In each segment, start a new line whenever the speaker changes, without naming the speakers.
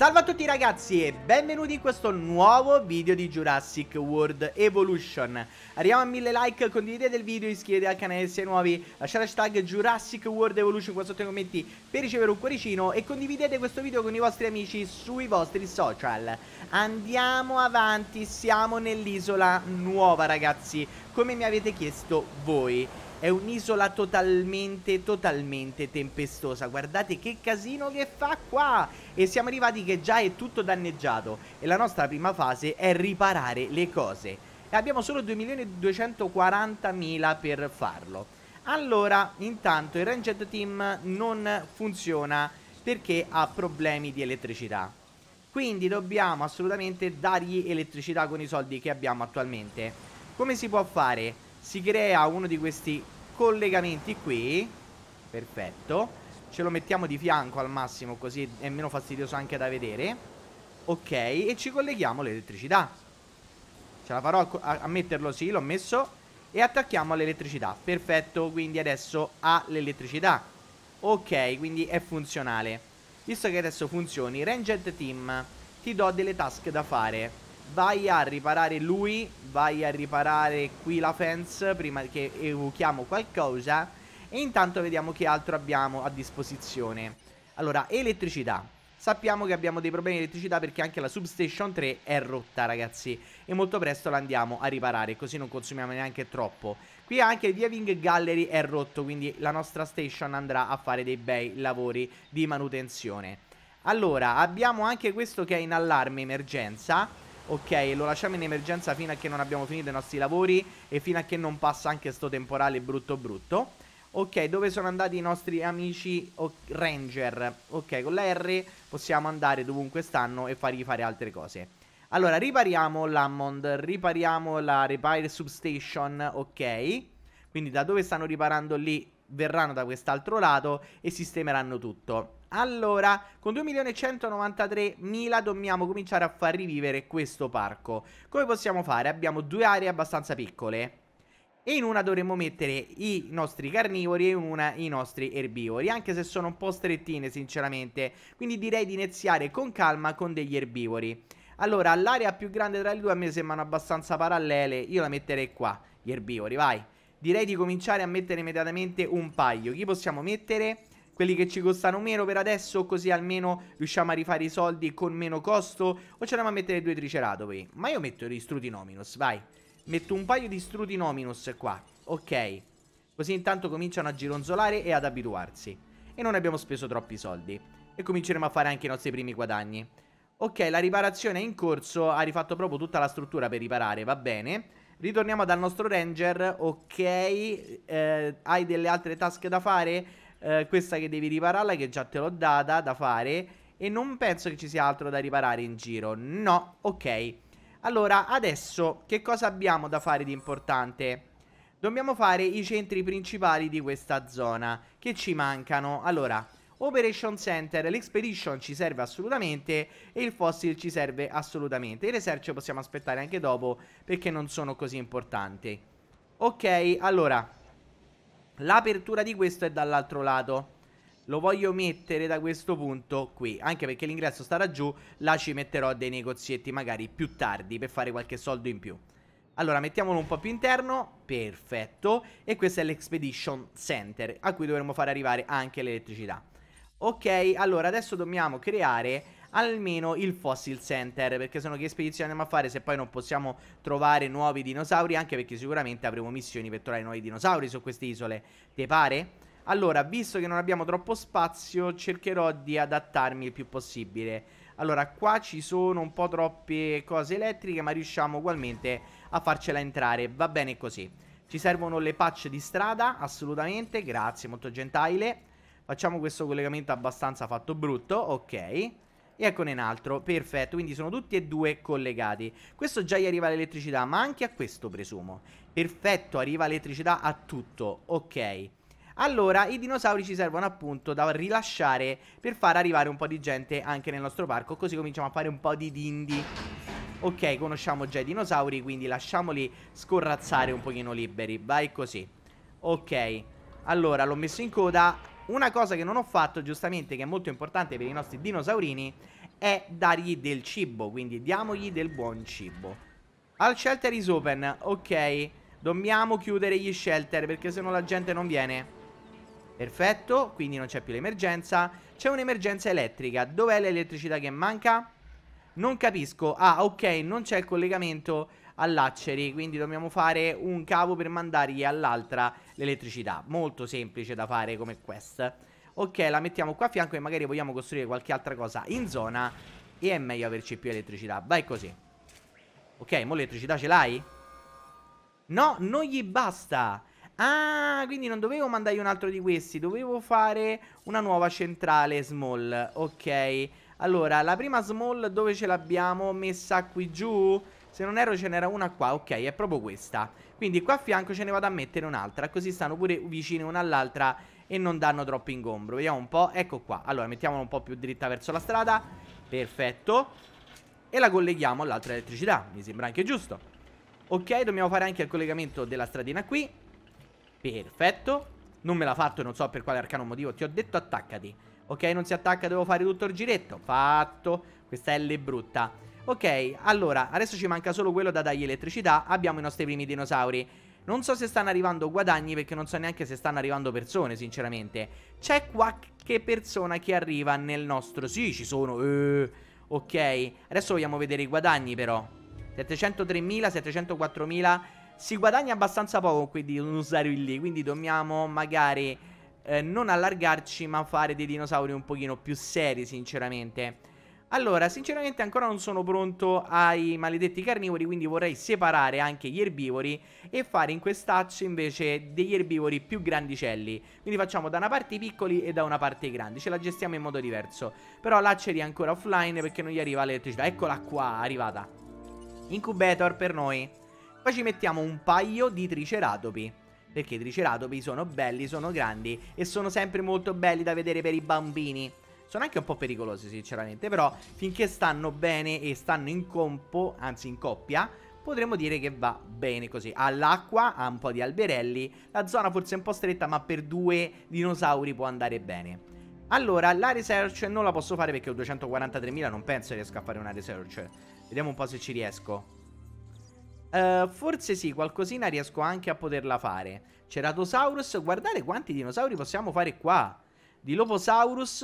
Salve a tutti ragazzi e benvenuti in questo nuovo video di Jurassic World Evolution Arriviamo a mille like, condividete il video, iscrivetevi al canale se siete nuovi Lasciate hashtag Jurassic World Evolution qua sotto nei commenti per ricevere un cuoricino E condividete questo video con i vostri amici sui vostri social Andiamo avanti, siamo nell'isola nuova ragazzi Come mi avete chiesto voi è un'isola totalmente, totalmente tempestosa. Guardate che casino che fa qua e siamo arrivati che già è tutto danneggiato e la nostra prima fase è riparare le cose. E abbiamo solo 2.240.000 per farlo. Allora, intanto il Ranged Team non funziona perché ha problemi di elettricità. Quindi dobbiamo assolutamente dargli elettricità con i soldi che abbiamo attualmente. Come si può fare? Si crea uno di questi collegamenti qui. Perfetto Ce lo mettiamo di fianco al massimo così è meno fastidioso anche da vedere Ok e ci colleghiamo all'elettricità Ce la farò a, a metterlo sì l'ho messo E attacchiamo all'elettricità Perfetto quindi adesso ha l'elettricità Ok quindi è funzionale Visto che adesso funzioni Ranged Team Ti do delle task da fare Vai a riparare lui Vai a riparare qui la fence Prima che evochiamo qualcosa e intanto vediamo che altro abbiamo a disposizione. Allora, elettricità. Sappiamo che abbiamo dei problemi di elettricità perché anche la substation 3 è rotta ragazzi E molto presto la andiamo a riparare così non consumiamo neanche troppo Qui anche il Viewing Gallery è rotto quindi la nostra station andrà a fare dei bei lavori di manutenzione Allora abbiamo anche questo che è in allarme emergenza Ok, lo lasciamo in emergenza fino a che non abbiamo finito i nostri lavori E fino a che non passa anche sto temporale brutto brutto Ok, dove sono andati i nostri amici Ranger? Ok, con la R possiamo andare dovunque stanno e fargli fare altre cose. Allora, ripariamo l'Hammond, ripariamo la Repair Substation, ok. Quindi da dove stanno riparando lì verranno da quest'altro lato e sistemeranno tutto. Allora, con 2.193.000 dobbiamo cominciare a far rivivere questo parco. Come possiamo fare? Abbiamo due aree abbastanza piccole. E in una dovremmo mettere i nostri carnivori e in una i nostri erbivori, anche se sono un po' strettine sinceramente. Quindi direi di iniziare con calma con degli erbivori. Allora, l'area più grande tra i due a me sembrano abbastanza parallele, io la metterei qua, gli erbivori, vai. Direi di cominciare a mettere immediatamente un paio. Chi possiamo mettere? quelli che ci costano meno per adesso così almeno riusciamo a rifare i soldi con meno costo o ce ne andiamo a mettere due triceratopi ma io metto gli strutinominus vai Metto un paio di strudinominus qua. Ok. Così intanto cominciano a gironzolare e ad abituarsi. E non abbiamo speso troppi soldi. E cominceremo a fare anche i nostri primi guadagni. Ok, la riparazione è in corso. Ha rifatto proprio tutta la struttura per riparare, va bene. Ritorniamo dal nostro ranger. Ok. Eh, hai delle altre task da fare? Eh, questa che devi ripararla, che già te l'ho data da fare. E non penso che ci sia altro da riparare in giro. No, ok. Allora, adesso che cosa abbiamo da fare di importante? Dobbiamo fare i centri principali di questa zona Che ci mancano? Allora, Operation Center, l'Expedition ci serve assolutamente e il Fossil ci serve assolutamente. Il Research possiamo aspettare anche dopo perché non sono così importanti. Ok, allora, l'apertura di questo è dall'altro lato lo voglio mettere da questo punto qui Anche perché l'ingresso starà giù Là ci metterò dei negozietti magari più tardi Per fare qualche soldo in più allora, mettiamolo un po' più interno, perfetto, e questo è l'Expedition Center, a cui dovremmo far arrivare anche l'elettricità. Ok, allora adesso dobbiamo creare almeno il Fossil Center, perché sono che spedizioni andiamo a fare se poi non possiamo trovare nuovi dinosauri, anche perché sicuramente avremo missioni per trovare nuovi dinosauri su queste isole, te pare? Allora, visto che non abbiamo troppo spazio, cercherò di adattarmi il più possibile. Allora, qua ci sono un po' troppe cose elettriche, ma riusciamo ugualmente a farcela entrare. Va bene così. Ci servono le patch di strada, assolutamente, grazie, molto gentile. Facciamo questo collegamento abbastanza fatto brutto, ok. E eccone un altro, perfetto, quindi sono tutti e due collegati Questo già gli arriva l'elettricità, ma anche a questo presumo Perfetto, arriva l'elettricità a tutto, ok allora i dinosauri ci servono appunto da rilasciare per far arrivare un po' di gente anche nel nostro parco Così cominciamo a fare un po' di dindi Ok conosciamo già i dinosauri quindi lasciamoli scorrazzare un pochino liberi Vai così Ok Allora l'ho messo in coda Una cosa che non ho fatto giustamente che è molto importante per i nostri dinosaurini È dargli del cibo quindi diamogli del buon cibo al shelter is open, ok Dobbiamo chiudere gli shelter perché se no la gente non viene Perfetto, quindi non c'è più l'emergenza. C'è un'emergenza elettrica. Dov'è l'elettricità che manca? Non capisco. Ah, ok, non c'è il collegamento all'acceri, quindi dobbiamo fare un cavo per mandargli all'altra l'elettricità. Molto semplice da fare come quest. Ok, la mettiamo qua a fianco e magari vogliamo costruire qualche altra cosa in zona e è meglio averci più elettricità. Vai così. Ok, mo l'elettricità ce l'hai? No, non gli basta. Ah, quindi non dovevo mandargli un altro di questi, dovevo fare una nuova centrale small, ok. Allora, la prima small dove ce l'abbiamo messa qui giù? Se non ero ce n'era una qua, ok, è proprio questa. Quindi qua a fianco ce ne vado a mettere un'altra, così stanno pure vicine una all'altra e non danno troppo ingombro. Vediamo un po', ecco qua. Allora, mettiamola un po' più dritta verso la strada, perfetto. E la colleghiamo all'altra elettricità, mi sembra anche giusto. Ok, dobbiamo fare anche il collegamento della stradina qui Perfetto. Non me l'ha fatto, non so per quale arcano motivo. Ti ho detto attaccati. Ok, non si attacca, devo fare tutto il giretto. Fatto. Questa L è brutta. Ok, allora, adesso ci manca solo quello da dargli elettricità. Abbiamo i nostri primi dinosauri. Non so se stanno arrivando guadagni perché non so neanche se stanno arrivando persone, sinceramente. C'è qualche persona che arriva nel nostro... Sì, ci sono... Eh, ok, adesso vogliamo vedere i guadagni però. 703.000, 704.000 si guadagna abbastanza poco qui di non usare il lì, quindi dobbiamo magari eh, non allargarci ma fare dei dinosauri un pochino più seri sinceramente. Allora, sinceramente ancora non sono pronto ai maledetti carnivori, quindi vorrei separare anche gli erbivori e fare in quest'accio invece degli erbivori più grandicelli. Quindi facciamo da una parte i piccoli e da una parte i grandi, ce la gestiamo in modo diverso. Però l'acceria è ancora offline perché non gli arriva l'elettricità. Eccola qua, arrivata. Incubator per noi. Poi ci mettiamo un paio di triceratopi. Perché i triceratopi sono belli, sono grandi e sono sempre molto belli da vedere per i bambini. Sono anche un po' pericolosi sinceramente, però finché stanno bene e stanno in compo, anzi in coppia, potremmo dire che va bene così. Ha l'acqua, ha un po' di alberelli, la zona forse è un po' stretta ma per due dinosauri può andare bene. Allora, la research non la posso fare perché ho 243.000, non penso riesco a fare una research. Vediamo un po' se ci riesco. Eh, forse sì, qualcosina riesco anche a poterla fare. Ceratosaurus, guardate quanti dinosauri possiamo fare qua. Diloposaurus,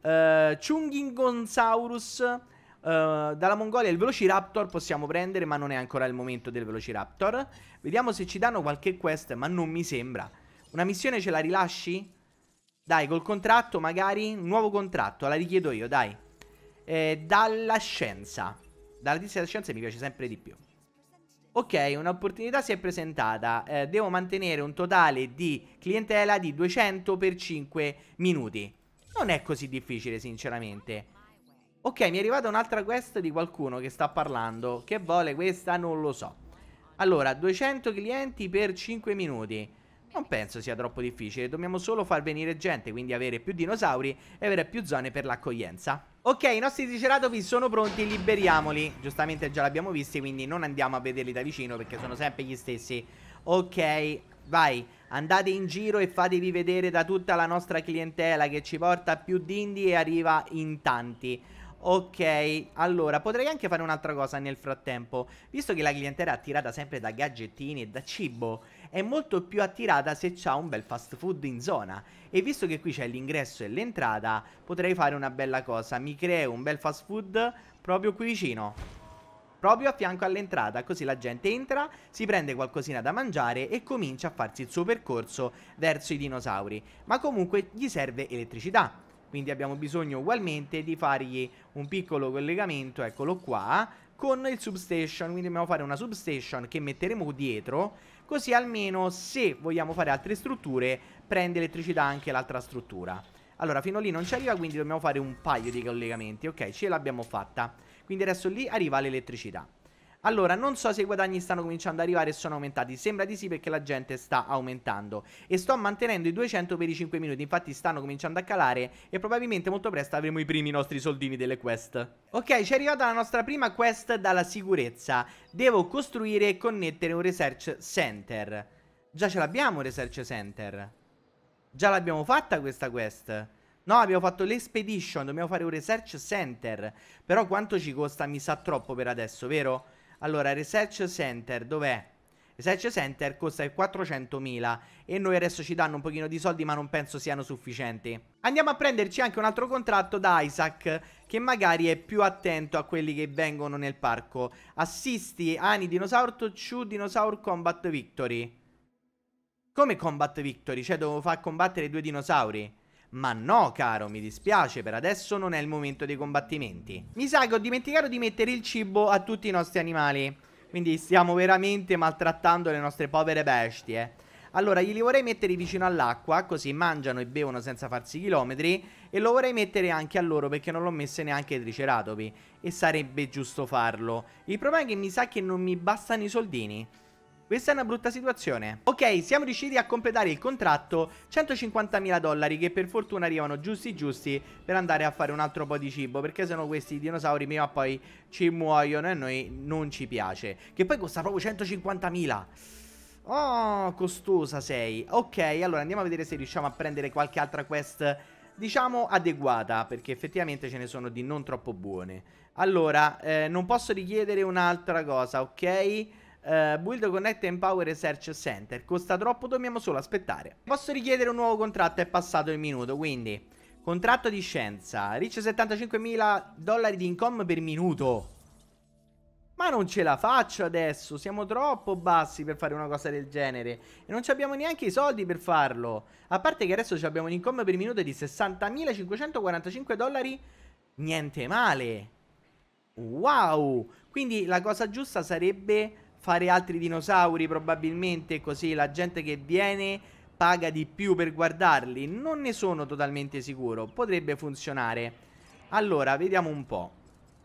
uh, eh, Chungingonsaurus, uh, dalla Mongolia il Velociraptor possiamo prendere, ma non è ancora il momento del Velociraptor. Vediamo se ci danno qualche quest, ma non mi sembra. Una missione ce la rilasci? Dai, col contratto magari, nuovo contratto, la richiedo io, dai. Eh, dalla scienza. Dalla tizia della scienza mi piace sempre di più. Ok, un'opportunità si è presentata, eh, devo mantenere un totale di clientela di 200 per 5 minuti. Non è così difficile sinceramente. Ok, mi è arrivata un'altra quest di qualcuno che sta parlando, che vuole questa non lo so. Allora, 200 clienti per 5 minuti non penso sia troppo difficile, dobbiamo solo far venire gente, quindi avere più dinosauri e avere più zone per l'accoglienza. Ok, i nostri triceratopi sono pronti, liberiamoli. Giustamente già l'abbiamo visti, quindi non andiamo a vederli da vicino perché sono sempre gli stessi. Ok, vai, andate in giro e fatevi vedere da tutta la nostra clientela che ci porta più dindi e arriva in tanti. Ok, allora potrei anche fare un'altra cosa nel frattempo, visto che la clientela è attirata sempre da gadgettini e da cibo è molto più attirata se c'ha un bel fast food in zona. E visto che qui c'è l'ingresso e l'entrata, potrei fare una bella cosa. Mi creo un bel fast food proprio qui vicino proprio a fianco all'entrata, così la gente entra, si prende qualcosina da mangiare e comincia a farsi il suo percorso verso i dinosauri. Ma comunque gli serve elettricità. Quindi abbiamo bisogno ugualmente di fargli un piccolo collegamento, eccolo qua, con il substation. Quindi dobbiamo fare una substation che metteremo dietro Così almeno se vogliamo fare altre strutture prende elettricità anche l'altra struttura Allora fino lì non ci arriva quindi dobbiamo fare un paio di collegamenti Ok ce l'abbiamo fatta Quindi adesso lì arriva l'elettricità allora, non so se i guadagni stanno cominciando ad arrivare e sono aumentati. Sembra di sì perché la gente sta aumentando. E sto mantenendo i 200 per i 5 minuti. Infatti stanno cominciando a calare e probabilmente molto presto avremo i primi nostri soldini delle quest. Ok, ci è arrivata la nostra prima quest dalla sicurezza. Devo costruire e connettere un research center. Già ce l'abbiamo un research center. Già l'abbiamo fatta questa quest. No, abbiamo fatto l'expedition, dobbiamo fare un research center. Però quanto ci costa? Mi sa troppo per adesso, vero? Allora, Research Center, dov'è? Research Center costa 400.000 e noi adesso ci danno un pochino di soldi ma non penso siano sufficienti. Andiamo a prenderci anche un altro contratto da Isaac che magari è più attento a quelli che vengono nel parco. Assisti Ani Dinosaur to Chu Dinosaur Combat Victory. Come Combat Victory? Cioè devo far combattere due dinosauri. Ma no, caro, mi dispiace, per adesso non è il momento dei combattimenti. Mi sa che ho dimenticato di mettere il cibo a tutti i nostri animali. Quindi stiamo veramente maltrattando le nostre povere bestie. Allora, glieli vorrei mettere vicino all'acqua, così mangiano e bevono senza farsi chilometri. E lo vorrei mettere anche a loro, perché non l'ho messo neanche ai triceratopi. E sarebbe giusto farlo. Il problema è che mi sa che non mi bastano i soldini. Questa è una brutta situazione. Ok, siamo riusciti a completare il contratto, 150.000 dollari che per fortuna arrivano giusti giusti per andare a fare un altro po' di cibo, perché sennò questi dinosauri prima o poi ci muoiono e a noi non ci piace. Che poi costa proprio 150.000. Oh, costosa sei. Ok, allora andiamo a vedere se riusciamo a prendere qualche altra quest diciamo adeguata perché effettivamente ce ne sono di non troppo buone allora eh, non posso richiedere un'altra cosa ok Uh, build Connect Empower Research Center. Costa troppo, dobbiamo solo aspettare. Posso richiedere un nuovo contratto, è passato il minuto, quindi... Contratto di scienza. Riccio 75.000 dollari di income per minuto. Ma non ce la faccio adesso, siamo troppo bassi per fare una cosa del genere E non abbiamo neanche i soldi per farlo A parte che adesso abbiamo un income per minuto di 60.545 dollari Niente male Wow Quindi la cosa giusta sarebbe fare altri dinosauri probabilmente così la gente che viene paga di più per guardarli. Non ne sono totalmente sicuro, potrebbe funzionare. Allora, vediamo un po'.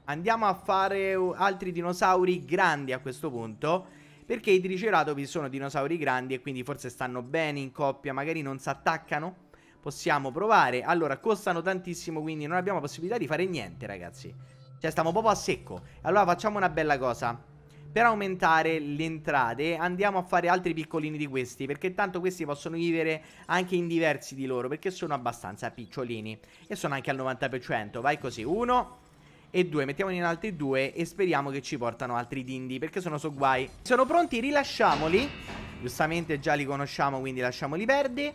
Andiamo a fare altri dinosauri grandi a questo punto. Perché i triceratopi sono dinosauri grandi e quindi forse stanno bene in coppia, magari non si attaccano. Possiamo provare. Allora, costano tantissimo, quindi non abbiamo possibilità di fare niente, ragazzi. Cioè, stiamo proprio a secco. Allora, facciamo una bella cosa per aumentare le entrate andiamo a fare altri piccolini di questi perché tanto questi possono vivere anche in diversi di loro perché sono abbastanza piccolini e sono anche al 90% vai così uno e due mettiamone in altri due e speriamo che ci portano altri dindi perché sono su guai sono pronti rilasciamoli giustamente già li conosciamo quindi lasciamoli perdi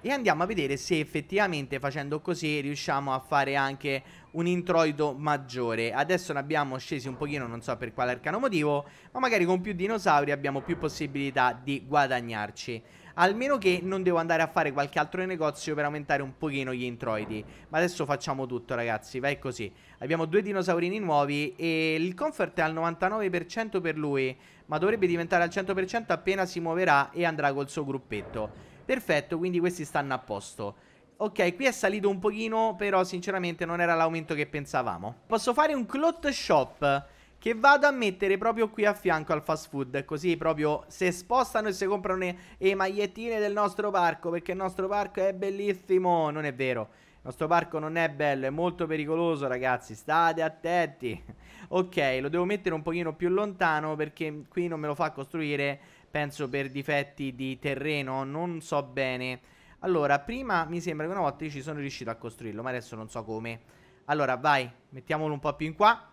e andiamo a vedere se effettivamente facendo così riusciamo a fare anche un introito maggiore. Adesso ne abbiamo scesi un pochino, non so per quale arcano motivo, ma magari con più dinosauri abbiamo più possibilità di guadagnarci. Almeno che non devo andare a fare qualche altro negozio per aumentare un pochino gli introiti. Ma adesso facciamo tutto ragazzi, vai così. Abbiamo due dinosaurini nuovi e il comfort è al 99% per lui, ma dovrebbe diventare al 100% appena si muoverà e andrà col suo gruppetto. Perfetto, quindi questi stanno a posto. Ok, qui è salito un pochino, però sinceramente non era l'aumento che pensavamo. Posso fare un clot shop che vado a mettere proprio qui a fianco al fast food, così proprio se spostano e se comprano le, le magliettine del nostro parco, perché il nostro parco è bellissimo, non è vero. Il nostro parco non è bello, è molto pericoloso ragazzi, state attenti. ok, lo devo mettere un pochino più lontano perché qui non me lo fa costruire, penso per difetti di terreno, non so bene. Allora, prima mi sembra che una volta io ci sono riuscito a costruirlo, ma adesso non so come. Allora, vai, mettiamolo un po' più in qua.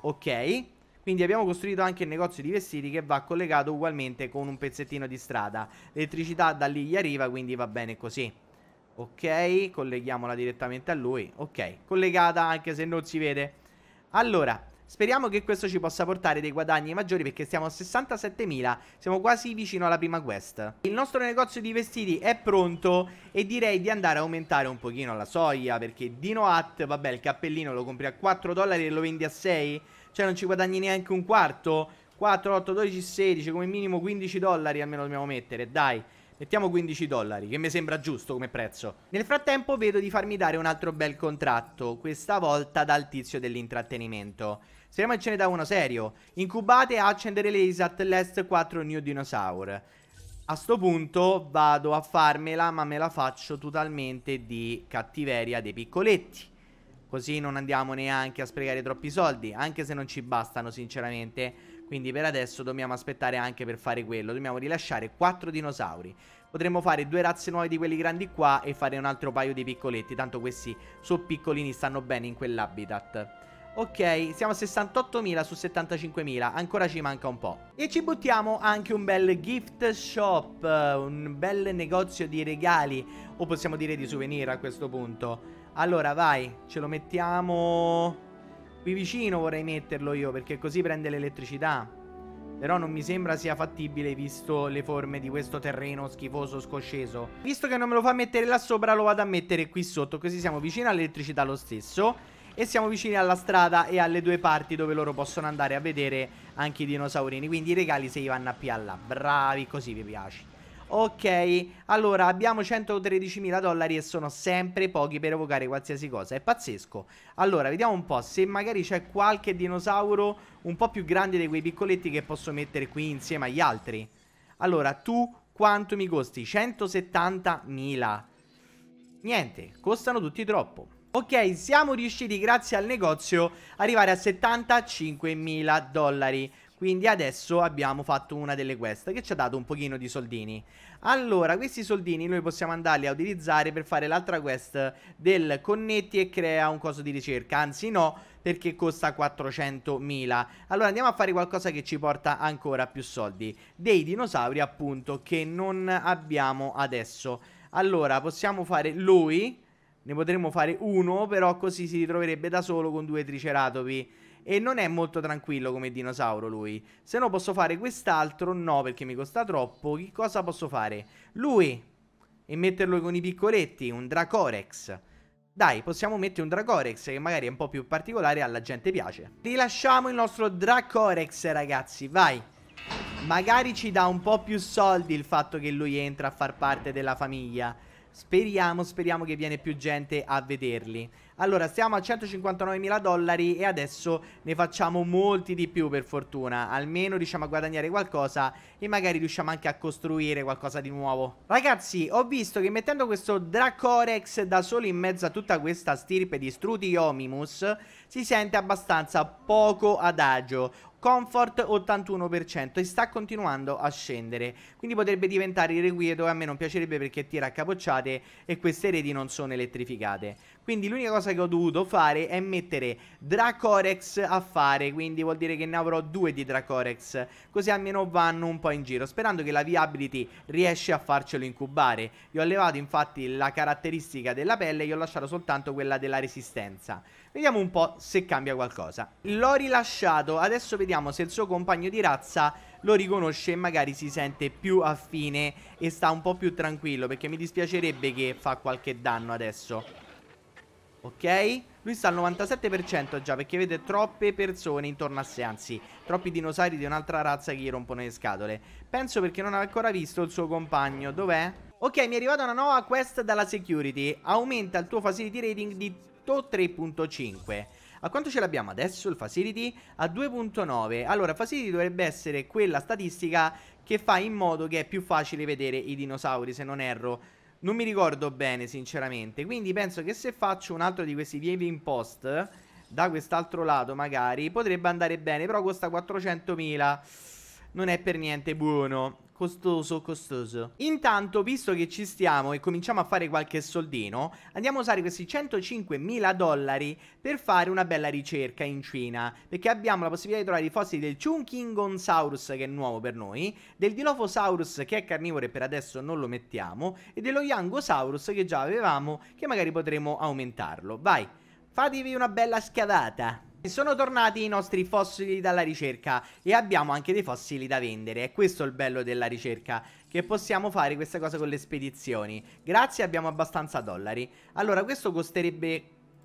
Ok. Quindi abbiamo costruito anche il negozio di vestiti che va collegato ugualmente con un pezzettino di strada. L'elettricità da lì gli arriva, quindi va bene così. Ok, colleghiamola direttamente a lui. Ok, collegata anche se non si vede. Allora, Speriamo che questo ci possa portare dei guadagni maggiori perché siamo a 67.000, siamo quasi vicino alla prima quest. Il nostro negozio di vestiti è pronto e direi di andare a aumentare un pochino la soglia perché Dino Hat, vabbè il cappellino lo compri a 4 dollari e lo vendi a 6, cioè non ci guadagni neanche un quarto. 4, 8, 12, 16, come minimo 15 dollari almeno dobbiamo mettere, dai. Mettiamo 15 dollari, che mi sembra giusto come prezzo. Nel frattempo vedo di farmi dare un altro bel contratto, questa volta dal tizio dell'intrattenimento. Se ne da uno serio. Incubate a accendere l'ESAT Last 4 New Dinosaur. A sto punto vado a farmela, ma me la faccio totalmente di cattiveria dei piccoletti. Così non andiamo neanche a sprecare troppi soldi, anche se non ci bastano sinceramente. Quindi per adesso dobbiamo aspettare anche per fare quello. Dobbiamo rilasciare 4 dinosauri. Potremmo fare due razze nuove di quelli grandi qua e fare un altro paio di piccoletti. Tanto questi so piccolini stanno bene in quell'habitat. Ok, siamo a 68.000 su 75.000, ancora ci manca un po'. E ci buttiamo anche un bel gift shop, un bel negozio di regali, o possiamo dire di souvenir a questo punto. Allora, vai, ce lo mettiamo... Qui vicino vorrei metterlo io, perché così prende l'elettricità. Però non mi sembra sia fattibile visto le forme di questo terreno schifoso scosceso. Visto che non me lo fa mettere là sopra, lo vado a mettere qui sotto, così siamo vicino all'elettricità lo stesso e siamo vicini alla strada e alle due parti dove loro possono andare a vedere anche i dinosaurini. Quindi i regali se li vanno a pialla. Bravi, così vi piace. Ok, allora abbiamo 113.000 dollari e sono sempre pochi per evocare qualsiasi cosa, è pazzesco. Allora, vediamo un po' se magari c'è qualche dinosauro un po' più grande di quei piccoletti che posso mettere qui insieme agli altri. Allora, tu quanto mi costi? 170.000. Niente, costano tutti troppo. Ok, siamo riusciti grazie al negozio arrivare a 75.000 dollari. Quindi adesso abbiamo fatto una delle quest che ci ha dato un pochino di soldini. Allora, questi soldini noi possiamo andarli a utilizzare per fare l'altra quest del connetti e crea un coso di ricerca. Anzi no, perché costa 400.000. Allora andiamo a fare qualcosa che ci porta ancora più soldi. Dei dinosauri appunto che non abbiamo adesso. Allora, possiamo fare lui ne potremmo fare uno, però così si ritroverebbe da solo con due triceratopi. E non è molto tranquillo come dinosauro lui. Se no posso fare quest'altro? No, perché mi costa troppo. Che cosa posso fare? Lui! E metterlo con i piccoletti, un Dracorex. Dai, possiamo mettere un Dracorex che magari è un po' più particolare e alla gente piace. Rilasciamo il nostro Dracorex, ragazzi, vai! Magari ci dà un po' più soldi il fatto che lui entra a far parte della famiglia. Speriamo, speriamo che viene più gente a vederli. Allora, siamo a 159.000 dollari e adesso ne facciamo molti di più per fortuna. Almeno riusciamo a guadagnare qualcosa e magari riusciamo anche a costruire qualcosa di nuovo. Ragazzi, ho visto che mettendo questo Dracorex da solo in mezzo a tutta questa stirpe di Strutiomimus si sente abbastanza poco adagio comfort 81% e sta continuando a scendere quindi potrebbe diventare irrequieto e a me non piacerebbe perché tira a capocciate e queste reti non sono elettrificate quindi l'unica cosa che ho dovuto fare è mettere Dracorex a fare, quindi vuol dire che ne avrò due di Dracorex, così almeno vanno un po' in giro, sperando che la viability riesce a farcelo incubare. Gli ho levato infatti la caratteristica della pelle, gli ho lasciato soltanto quella della resistenza. Vediamo un po' se cambia qualcosa. L'ho rilasciato, adesso vediamo se il suo compagno di razza lo riconosce e magari si sente più affine e sta un po' più tranquillo perché mi dispiacerebbe che fa qualche danno adesso ok? Lui sta al 97% già perché vede troppe persone intorno a sé, anzi, troppi dinosauri di un'altra razza che gli rompono le scatole. Penso perché non ha ancora visto il suo compagno, dov'è? Ok, mi è arrivata una nuova quest dalla security, aumenta il tuo facility rating di 3.5. A quanto ce l'abbiamo adesso il facility? A 2.9. Allora, facility dovrebbe essere quella statistica che fa in modo che è più facile vedere i dinosauri, se non erro non mi ricordo bene, sinceramente. Quindi penso che se faccio un altro di questi lievi impost da quest'altro lato, magari potrebbe andare bene. Però costa 400.000. Non è per niente buono costoso costoso Intanto visto che ci stiamo e cominciamo a fare qualche soldino Andiamo a usare questi 105 mila dollari per fare una bella ricerca in Cina Perché abbiamo la possibilità di trovare i fossili del Chunkingonsaurus che è nuovo per noi Del Dilophosaurus che è carnivore e per adesso non lo mettiamo E dello Yangosaurus che già avevamo che magari potremo aumentarlo Vai, fatevi una bella scavata sono tornati i nostri fossili dalla ricerca e abbiamo anche dei fossili da vendere, è questo il bello della ricerca, che possiamo fare questa cosa con le spedizioni. Grazie abbiamo abbastanza dollari. Allora questo costerebbe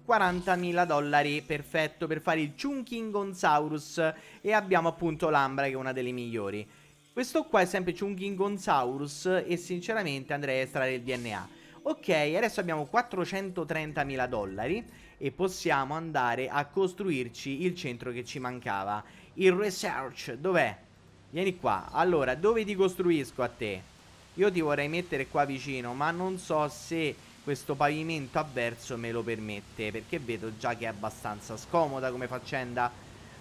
40.000 dollari, perfetto, per fare il Chunking e abbiamo appunto l'Ambra che è una delle migliori. Questo qua è sempre Chunking e sinceramente andrei a estrarre il DNA. Ok, adesso abbiamo 430.000 dollari e possiamo andare a costruirci il centro che ci mancava. Il research, dov'è? Vieni qua. Allora, dove ti costruisco a te? Io ti vorrei mettere qua vicino, ma non so se questo pavimento avverso me lo permette, perché vedo già che è abbastanza scomoda come faccenda.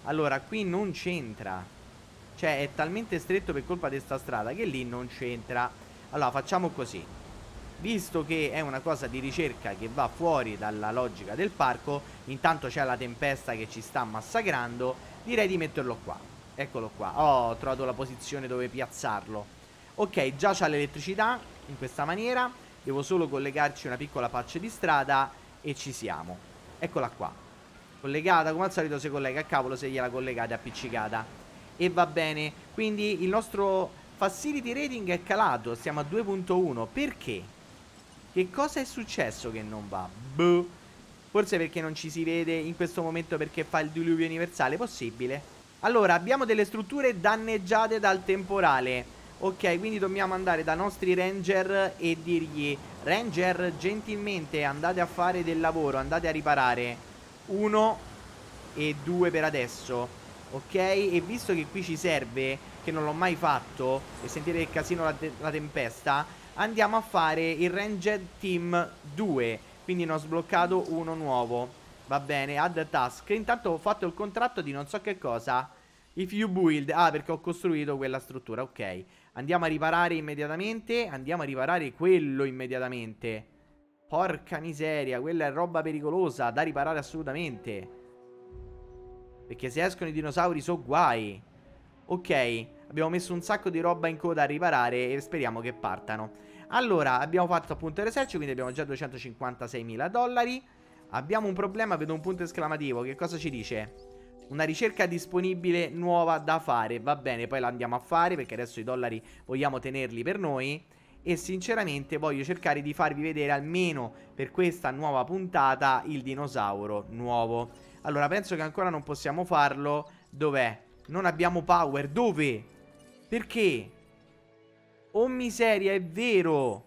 Allora, qui non c'entra. Cioè, è talmente stretto per colpa di questa strada che lì non c'entra. Allora, facciamo così visto che è una cosa di ricerca che va fuori dalla logica del parco, intanto c'è la tempesta che ci sta massacrando, direi di metterlo qua. Eccolo qua. Oh, ho trovato la posizione dove piazzarlo. Ok, già c'ha l'elettricità in questa maniera. Devo solo collegarci una piccola patch di strada e ci siamo. Eccola qua. Collegata, come al solito se collega a cavolo se gliela collegate appiccicata. E va bene, quindi il nostro facility rating è calato, siamo a 2.1. Perché? Che cosa è successo che non va? Boh. Forse perché non ci si vede in questo momento perché fa il diluvio universale, possibile. Allora, abbiamo delle strutture danneggiate dal temporale. Ok, quindi dobbiamo andare da nostri ranger e dirgli Ranger, gentilmente andate a fare del lavoro, andate a riparare. Uno e due per adesso. Ok, e visto che qui ci serve, che non l'ho mai fatto, e sentire il casino la, la tempesta andiamo a fare il Ranged Team 2, quindi ne ho sbloccato uno nuovo. Va bene, add task. Intanto ho fatto il contratto di non so che cosa. If you build... Ah, perché ho costruito quella struttura, ok. Andiamo a riparare immediatamente. Andiamo a riparare quello immediatamente. Porca miseria, quella è roba pericolosa da riparare assolutamente. Perché se escono i dinosauri so guai. Ok, abbiamo messo un sacco di roba in coda a riparare e speriamo che partano. Allora, abbiamo fatto appunto il research, quindi abbiamo già 256.000 dollari. Abbiamo un problema, vedo un punto esclamativo. Che cosa ci dice? Una ricerca disponibile nuova da fare. Va bene, poi la andiamo a fare perché adesso i dollari vogliamo tenerli per noi. E sinceramente voglio cercare di farvi vedere almeno per questa nuova puntata il dinosauro nuovo. Allora, penso che ancora non possiamo farlo. Dov'è? Non abbiamo power. Dove? Perché? Oh miseria, è vero.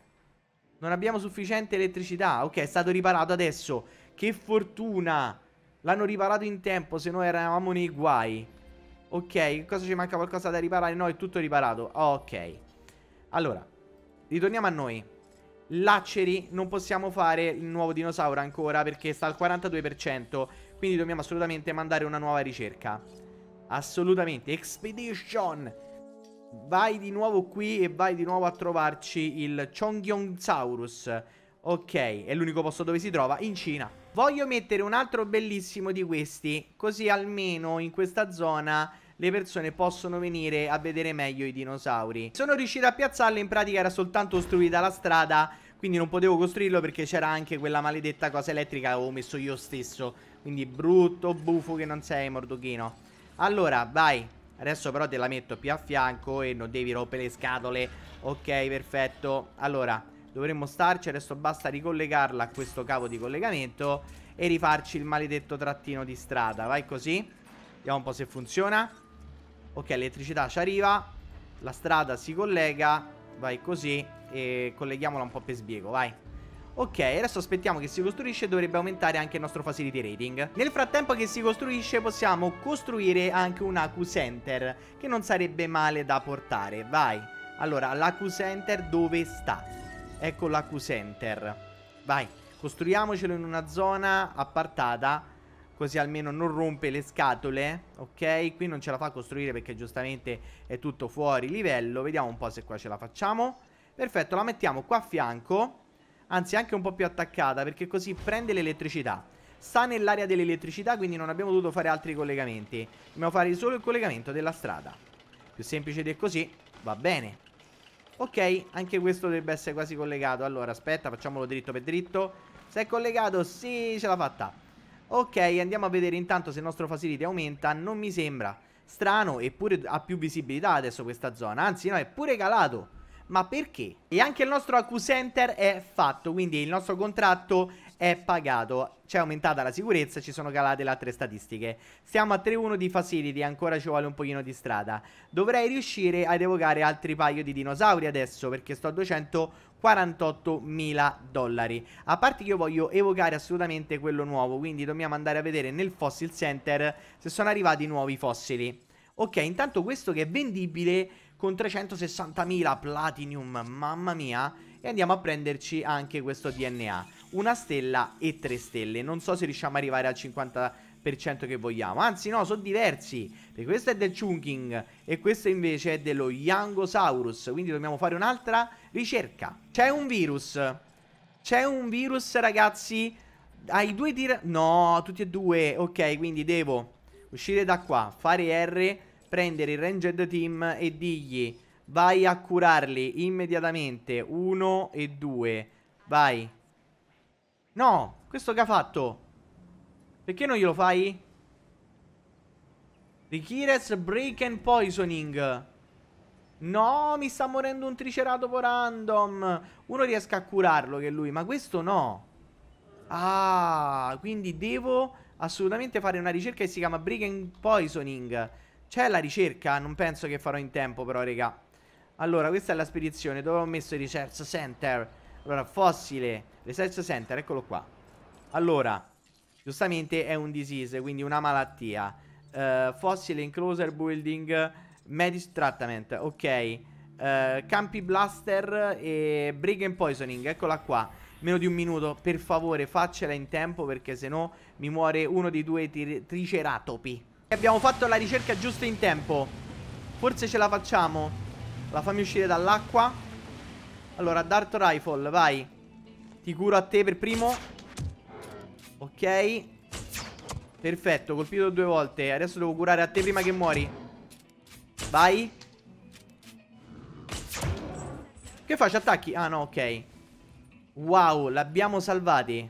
Non abbiamo sufficiente elettricità. Ok, è stato riparato adesso. Che fortuna. L'hanno riparato in tempo, se no eravamo nei guai. Ok, cosa ci manca qualcosa da riparare? No, è tutto riparato. Ok. Allora, ritorniamo a noi. Laceri, non possiamo fare il nuovo dinosauro ancora perché sta al 42%. Quindi dobbiamo assolutamente mandare una nuova ricerca. Assolutamente. Expedition! vai di nuovo qui e vai di nuovo a trovarci il Chongyongsaurus. Ok, è l'unico posto dove si trova, in Cina. Voglio mettere un altro bellissimo di questi, così almeno in questa zona le persone possono venire a vedere meglio i dinosauri. Sono riuscito a piazzarlo, in pratica era soltanto costruita la strada, quindi non potevo costruirlo perché c'era anche quella maledetta cosa elettrica che avevo messo io stesso. Quindi brutto bufo che non sei, Mordochino. Allora, vai, Adesso però te la metto più a fianco e non devi rompere le scatole Ok, perfetto Allora, dovremmo starci Adesso basta ricollegarla a questo cavo di collegamento E rifarci il maledetto trattino di strada Vai così Vediamo un po' se funziona Ok, l'elettricità ci arriva La strada si collega Vai così E colleghiamola un po' per sbiego, vai Ok, adesso aspettiamo che si costruisce dovrebbe aumentare anche il nostro facility rating. Nel frattempo che si costruisce possiamo costruire anche un AQ Center, che non sarebbe male da portare. Vai. Allora, l'AQ Center dove sta? Ecco l'AQ Center. Vai, costruiamocelo in una zona appartata così almeno non rompe le scatole, ok? Qui non ce la fa costruire perché giustamente è tutto fuori livello, vediamo un po' se qua ce la facciamo. Perfetto, la mettiamo qua a fianco anzi anche un po' più attaccata perché così prende l'elettricità. Sta nell'area dell'elettricità quindi non abbiamo dovuto fare altri collegamenti, dobbiamo fare solo il collegamento della strada. Più semplice di così, va bene. Ok, anche questo dovrebbe essere quasi collegato. Allora, aspetta, facciamolo dritto per dritto. Se è collegato, sì, ce l'ha fatta. Ok, andiamo a vedere intanto se il nostro facility aumenta. Non mi sembra strano, eppure ha più visibilità adesso questa zona. Anzi, no, è pure calato ma perché? E anche il nostro AccuCenter è fatto, quindi il nostro contratto è pagato. C'è aumentata la sicurezza, ci sono calate le altre statistiche. Siamo a 3-1 di facility, ancora ci vuole un pochino di strada. Dovrei riuscire ad evocare altri paio di dinosauri adesso, perché sto a 248 mila dollari. A parte che io voglio evocare assolutamente quello nuovo, quindi dobbiamo andare a vedere nel Fossil Center se sono arrivati nuovi fossili. Ok, intanto questo che è vendibile con 360.000 platinum, mamma mia. E andiamo a prenderci anche questo DNA. Una stella e tre stelle. Non so se riusciamo ad arrivare al 50 che vogliamo. Anzi, no, sono diversi. Perché questo è del Chunking e questo invece è dello Yangosaurus. Quindi dobbiamo fare un'altra ricerca. C'è un virus. C'è un virus, ragazzi. Hai due tir... No, tutti e due. Ok, quindi devo uscire da qua, fare R prendere il ranged team e digli vai a curarli immediatamente uno e due vai no questo che ha fatto perché non glielo fai? Rikires Break and Poisoning No, mi sta morendo un triceratopo random Uno riesca a curarlo che è lui Ma questo no Ah, quindi devo assolutamente fare una ricerca che si chiama Break Poisoning c'è la ricerca? Non penso che farò in tempo però, raga. Allora, questa è la spedizione dove ho messo il research center. Allora, fossile, research center, eccolo qua. Allora, giustamente è un disease, quindi una malattia. Uh, fossile enclosure building, medic treatment, ok. Uh, campi blaster e brigand poisoning, eccola qua. Meno di un minuto, per favore, faccela in tempo perché se no mi muore uno dei due triceratopi. Abbiamo fatto la ricerca giusto in tempo Forse ce la facciamo La fammi uscire dall'acqua Allora, dart rifle, vai Ti curo a te per primo Ok Perfetto, colpito due volte Adesso devo curare a te prima che muori Vai Che faccio? Attacchi? Ah no, ok Wow, l'abbiamo salvati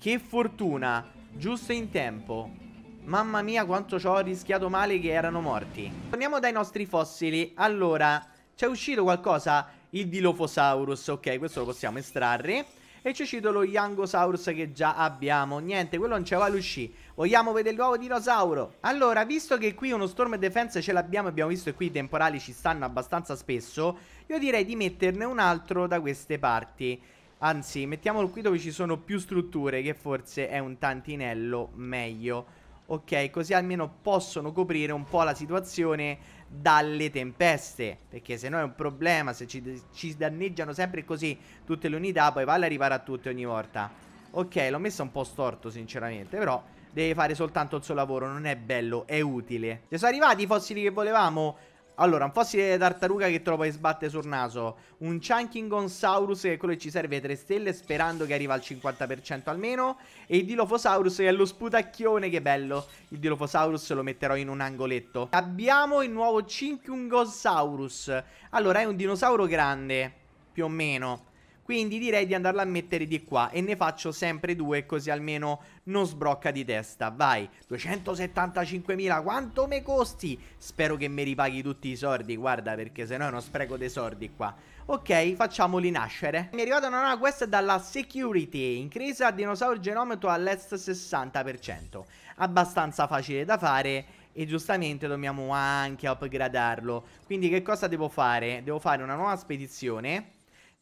Che fortuna Giusto in tempo Mamma mia quanto ci ho rischiato male che erano morti Torniamo dai nostri fossili Allora, c'è uscito qualcosa? Il Dilophosaurus, ok, questo lo possiamo estrarre e c'è uscito lo Yangosaurus che già abbiamo Niente, quello non ce va l'uscì Vogliamo vedere l'uovo dinosauro Allora, visto che qui uno Storm Defense ce l'abbiamo Abbiamo visto che qui i temporali ci stanno abbastanza spesso Io direi di metterne un altro da queste parti Anzi, mettiamolo qui dove ci sono più strutture Che forse è un tantinello meglio ok? Così almeno possono coprire un po' la situazione dalle tempeste, perché se no è un problema, se ci, ci danneggiano sempre così tutte le unità, poi vale arrivare a tutte ogni volta. Ok, l'ho messa un po' storto sinceramente, però deve fare soltanto il suo lavoro, non è bello, è utile. Se sono arrivati i fossili che volevamo, allora, un fossile di tartaruga che trova e sbatte sul naso. Un Chunking Gonsaurus che è quello che ci serve 3 stelle sperando che arriva al 50% almeno. E il Dilophosaurus che è lo sputacchione, che bello. Il Dilophosaurus lo metterò in un angoletto. Abbiamo il nuovo Chunking Gonsaurus. Allora, è un dinosauro grande, più o meno. Quindi direi di andarla a mettere di qua e ne faccio sempre due così almeno non sbrocca di testa. Vai, 275.000, quanto mi costi? Spero che mi ripaghi tutti i soldi, guarda perché se no è uno spreco dei soldi qua. Ok, facciamoli nascere. Mi è arrivata una nuova quest dalla Security, increase a dinosauro genometro all'est 60%. Abbastanza facile da fare e giustamente dobbiamo anche upgradarlo. Quindi che cosa devo fare? Devo fare una nuova spedizione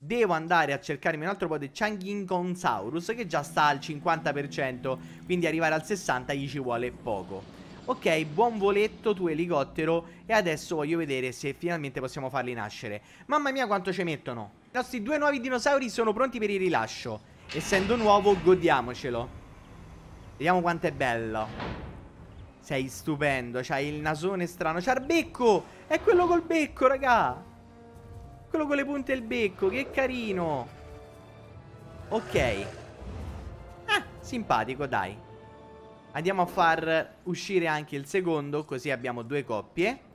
Devo andare a cercarmi un altro po' di Changingonsaurus che già sta al 50%, quindi arrivare al 60% gli ci vuole poco. Ok, buon voletto tu elicottero e adesso voglio vedere se finalmente possiamo farli nascere. Mamma mia quanto ci mettono. I nostri due nuovi dinosauri sono pronti per il rilascio. Essendo nuovo, godiamocelo. Vediamo quanto è bello. Sei stupendo, c'hai il nasone strano, c'ha il becco! È quello col becco, raga! Quello con le punte e il becco, che carino. Ok. Ah, simpatico, dai. Andiamo a far uscire anche il secondo, così abbiamo due coppie.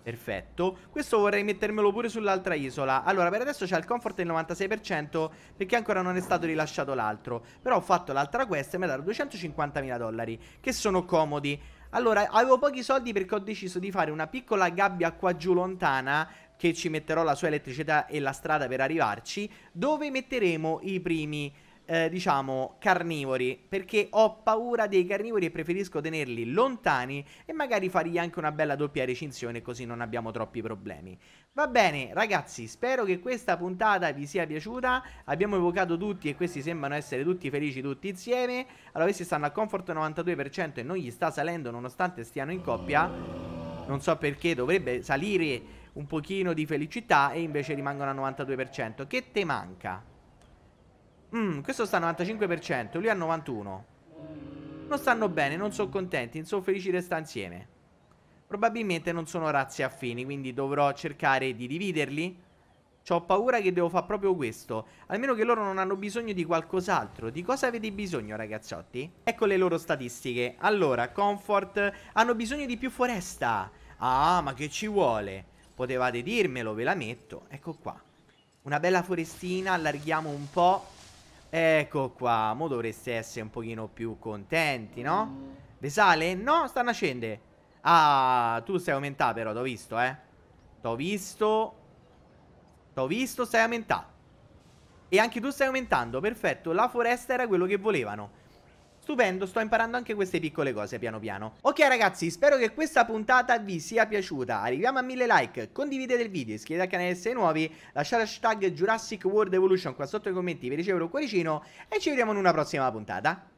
Perfetto Questo vorrei mettermelo pure sull'altra isola Allora per adesso c'è il comfort del 96% Perché ancora non è stato rilasciato l'altro Però ho fatto l'altra quest e mi ha dato 250.000 dollari Che sono comodi Allora avevo pochi soldi perché ho deciso di fare una piccola gabbia qua giù lontana che ci metterò la sua elettricità e la strada per arrivarci, dove metteremo i primi, eh, diciamo, carnivori, perché ho paura dei carnivori e preferisco tenerli lontani e magari fargli anche una bella doppia recinzione così non abbiamo troppi problemi. Va bene ragazzi, spero che questa puntata vi sia piaciuta, abbiamo evocato tutti e questi sembrano essere tutti felici tutti insieme, allora questi stanno a comfort 92% e non gli sta salendo nonostante stiano in coppia, non so perché dovrebbe salire un pochino di felicità e invece rimangono al 92%. Che te manca? Mm, questo sta al 95%, lui al 91%. Non stanno bene, non sono contenti, non sono felici di stare insieme. Probabilmente non sono razze affini, quindi dovrò cercare di dividerli. Ho paura che devo fare proprio questo. Almeno che loro non hanno bisogno di qualcos'altro. Di cosa avete bisogno, ragazzotti? Ecco le loro statistiche. Allora, comfort. Hanno bisogno di più foresta. Ah, ma che ci vuole? Potevate dirmelo, ve la metto. Ecco qua. Una bella forestina, allarghiamo un po'. Ecco qua, mo dovreste essere un pochino più contenti, no? sale? No, sta nascendo. Ah, tu stai aumentando però, t'ho visto, eh. T'ho visto. T'ho visto, stai aumentando. E anche tu stai aumentando, perfetto. La foresta era quello che volevano. Stupendo, sto imparando anche queste piccole cose piano piano. Ok ragazzi, spero che questa puntata vi sia piaciuta. Arriviamo a mille like, condividete il video, iscrivetevi al canale se siete nuovi, lasciate hashtag Jurassic World Evolution qua sotto nei commenti, vi riceverò un cuoricino e ci vediamo in una prossima puntata.